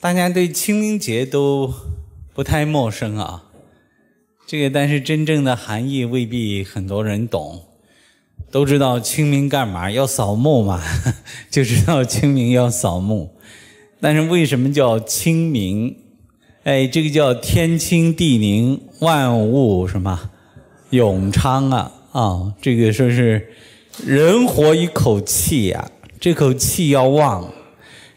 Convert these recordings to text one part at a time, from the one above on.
大家对清明节都不太陌生啊，这个但是真正的含义未必很多人懂。都知道清明干嘛？要扫墓嘛，就知道清明要扫墓。但是为什么叫清明？哎，这个叫天清地宁，万物什么永昌啊？啊，这个说是人活一口气呀，这口气要旺。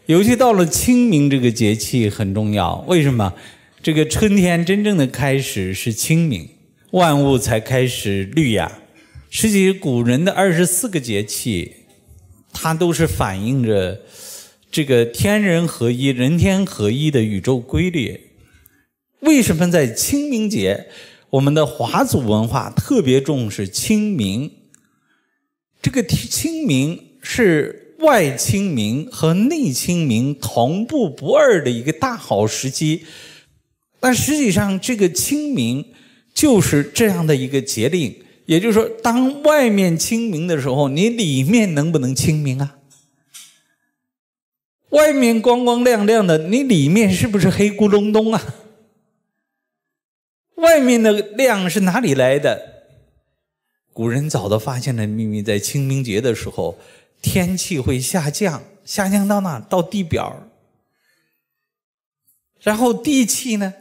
尤其到了清明这个节气很重要，为什么？这个春天真正的开始是清明，万物才开始绿芽。实际古人的二十四个节气，它都是反映着这个天人合一、人天合一的宇宙规律。为什么在清明节，我们的华族文化特别重视清明？这个清明是。外清明和内清明同步不二的一个大好时机，但实际上这个清明就是这样的一个节令，也就是说，当外面清明的时候，你里面能不能清明啊？外面光光亮亮的，你里面是不是黑咕隆咚啊？外面的亮是哪里来的？古人早都发现了秘密，在清明节的时候。天气会下降，下降到哪？到地表然后地气呢？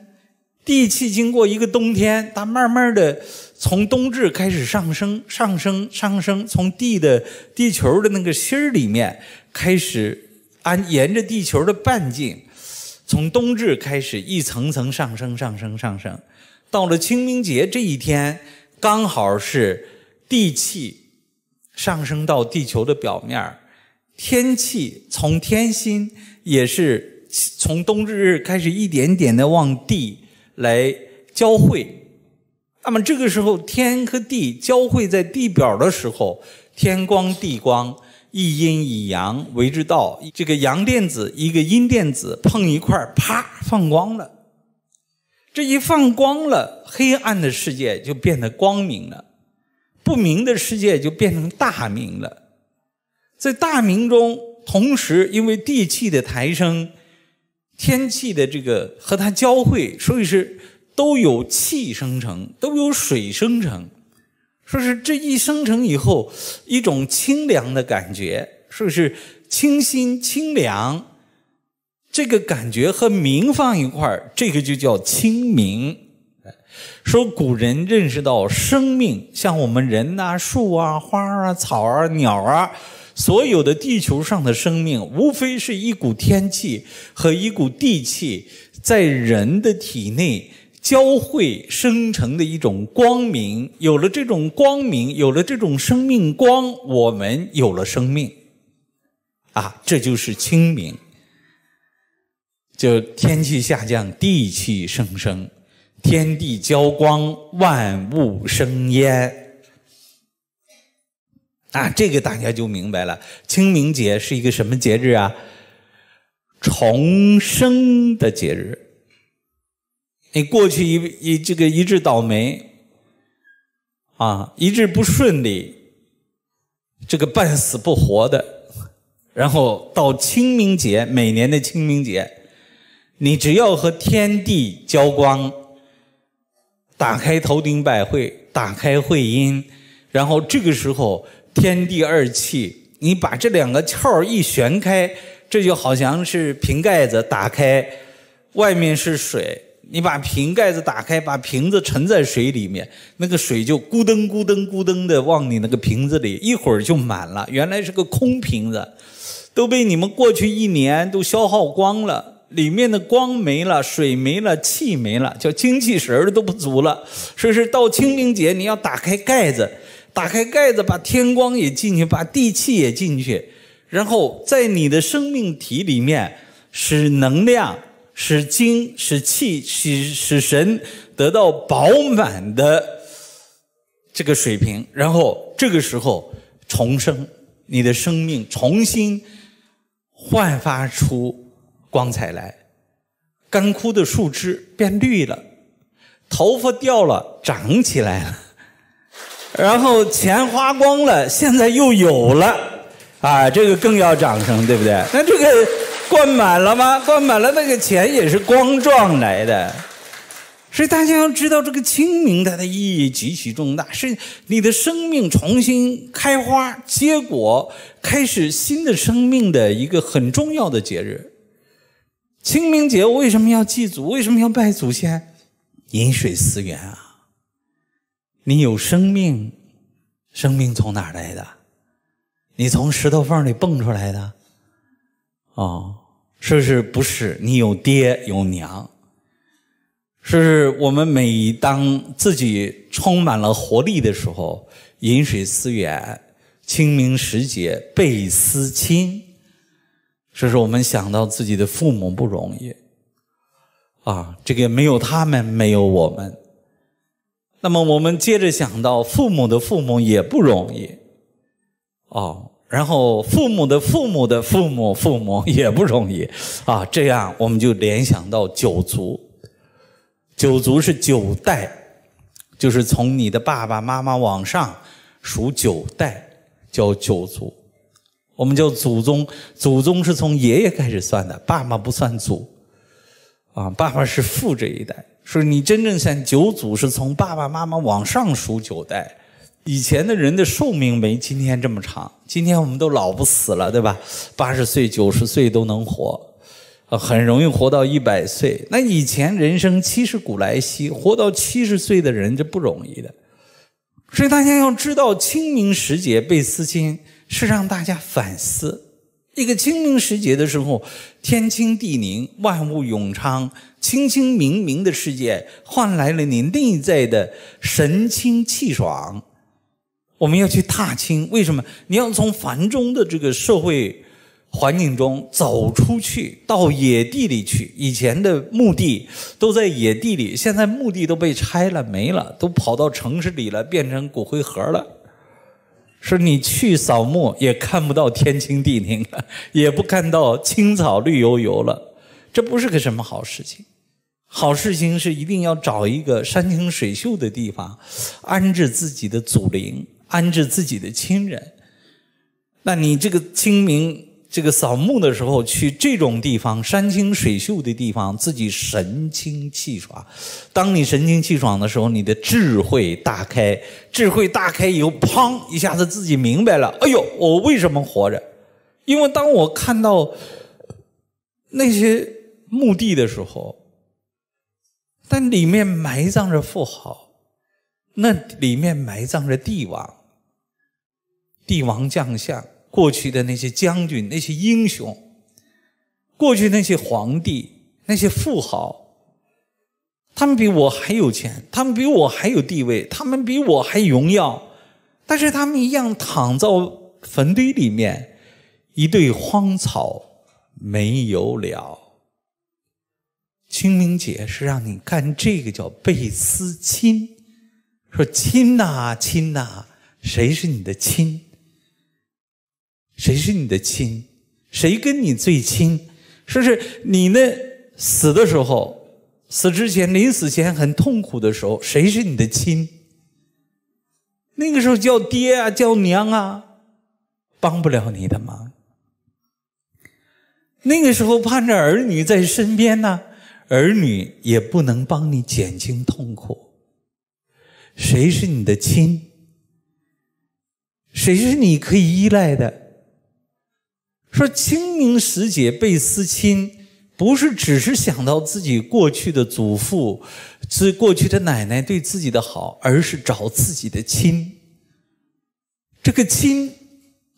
地气经过一个冬天，它慢慢的从冬至开始上升，上升，上升，从地的地球的那个心儿里面开始，按沿着地球的半径，从冬至开始一层层上升，上升，上升，到了清明节这一天，刚好是地气。上升到地球的表面儿，天气从天心也是从冬至日开始一点点的往地来交汇。那么这个时候，天和地交汇在地表的时候，天光地光，一阴一阳为之道。这个阳电子一个阴电子碰一块啪，放光了。这一放光了，黑暗的世界就变得光明了。不明的世界就变成大明了，在大明中，同时因为地气的抬升，天气的这个和它交汇，所以是都有气生成，都有水生成。说是这一生成以后，一种清凉的感觉，说是清新清凉，这个感觉和明放一块这个就叫清明。说古人认识到，生命像我们人呐、树啊、花啊、草啊、鸟啊，所有的地球上的生命，无非是一股天气和一股地气在人的体内交汇生成的一种光明。有了这种光明，有了这种生命光，我们有了生命。啊，这就是清明，就天气下降，地气上升。天地交光，万物生焉。啊，这个大家就明白了。清明节是一个什么节日啊？重生的节日。你过去一一这个一直倒霉，啊，一直不顺利，这个半死不活的，然后到清明节，每年的清明节，你只要和天地交光。打开头顶百会，打开会阴，然后这个时候天地二气，你把这两个窍一旋开，这就好像是瓶盖子打开，外面是水，你把瓶盖子打开，把瓶子沉在水里面，那个水就咕噔咕噔咕噔的往你那个瓶子里，一会儿就满了。原来是个空瓶子，都被你们过去一年都消耗光了。里面的光没了，水没了，气没了，叫精气神儿都不足了。所以到清明节你要打开盖子，打开盖子，把天光也进去，把地气也进去，然后在你的生命体里面，使能量、使精、使气、使使神得到饱满的这个水平，然后这个时候重生你的生命，重新焕发出。光彩来，干枯的树枝变绿了，头发掉了长起来了，然后钱花光了，现在又有了啊！这个更要掌声，对不对？那这个灌满了吗？灌满了，那个钱也是光撞来的。所以大家要知道，这个清明它的意义极其重大，是你的生命重新开花结果，开始新的生命的一个很重要的节日。清明节为什么要祭祖？为什么要拜祖先？饮水思源啊！你有生命，生命从哪儿来的？你从石头缝里蹦出来的？哦，是不是？不是，你有爹有娘。是我们每当自己充满了活力的时候，饮水思源。清明时节，倍思亲。这是我们想到自己的父母不容易，啊，这个没有他们没有我们。那么我们接着想到父母的父母也不容易，哦，然后父母的父母的父母父母也不容易，啊，这样我们就联想到九族。九族是九代，就是从你的爸爸妈妈往上数九代叫九族。我们叫祖宗，祖宗是从爷爷开始算的，爸爸不算祖，啊，爸爸是父这一代。说你真正算九祖，是从爸爸妈妈往上数九代。以前的人的寿命没今天这么长，今天我们都老不死了，对吧？八十岁、九十岁都能活，啊，很容易活到一百岁。那以前人生七十古来稀，活到七十岁的人就不容易的。所以大家要知道，清明时节被思亲。是让大家反思：一个清明时节的时候，天清地宁，万物永昌，清清明明的世界，换来了你内在的神清气爽。我们要去踏青，为什么？你要从繁中的这个社会环境中走出去，到野地里去。以前的墓地都在野地里，现在墓地都被拆了，没了，都跑到城市里了，变成骨灰盒了。说你去扫墓也看不到天清地宁了，也不看到青草绿油油了，这不是个什么好事情。好事情是一定要找一个山清水秀的地方，安置自己的祖灵，安置自己的亲人。那你这个清明。这个扫墓的时候去这种地方，山清水秀的地方，自己神清气爽。当你神清气爽的时候，你的智慧大开。智慧大开以后，砰，一下子自己明白了。哎呦，我为什么活着？因为当我看到那些墓地的时候，那里面埋葬着富豪，那里面埋葬着帝王、帝王将相。过去的那些将军、那些英雄，过去那些皇帝、那些富豪，他们比我还有钱，他们比我还有地位，他们比我还荣耀，但是他们一样躺在坟堆里面，一对荒草没有了。清明节是让你干这个，叫背思亲，说亲呐亲呐，谁是你的亲？谁是你的亲？谁跟你最亲？说是你呢？死的时候，死之前，临死前很痛苦的时候，谁是你的亲？那个时候叫爹啊，叫娘啊，帮不了你的忙。那个时候盼着儿女在身边呢，儿女也不能帮你减轻痛苦。谁是你的亲？谁是你可以依赖的？说清明时节倍思亲，不是只是想到自己过去的祖父、是过去的奶奶对自己的好，而是找自己的亲。这个亲，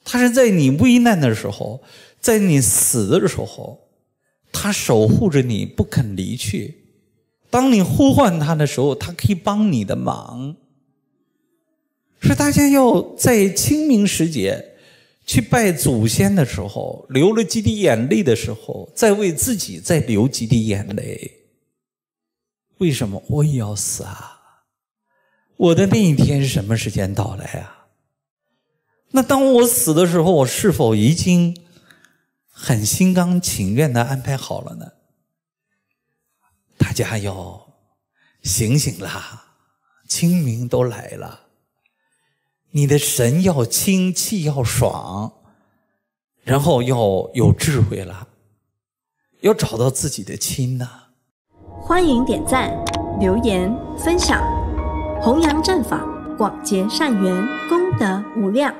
他是在你危难的时候，在你死的时候，他守护着你不肯离去。当你呼唤他的时候，他可以帮你的忙。说大家要在清明时节。去拜祖先的时候，流了几滴眼泪的时候，再为自己再流几滴眼泪。为什么我也要死啊？我的那一天是什么时间到来啊？那当我死的时候，我是否已经很心甘情愿的安排好了呢？大家要醒醒啦，清明都来了。你的神要清，气要爽，然后要有智慧了，要找到自己的亲呢。欢迎点赞、留言、分享，弘扬正法，广结善缘，功德无量。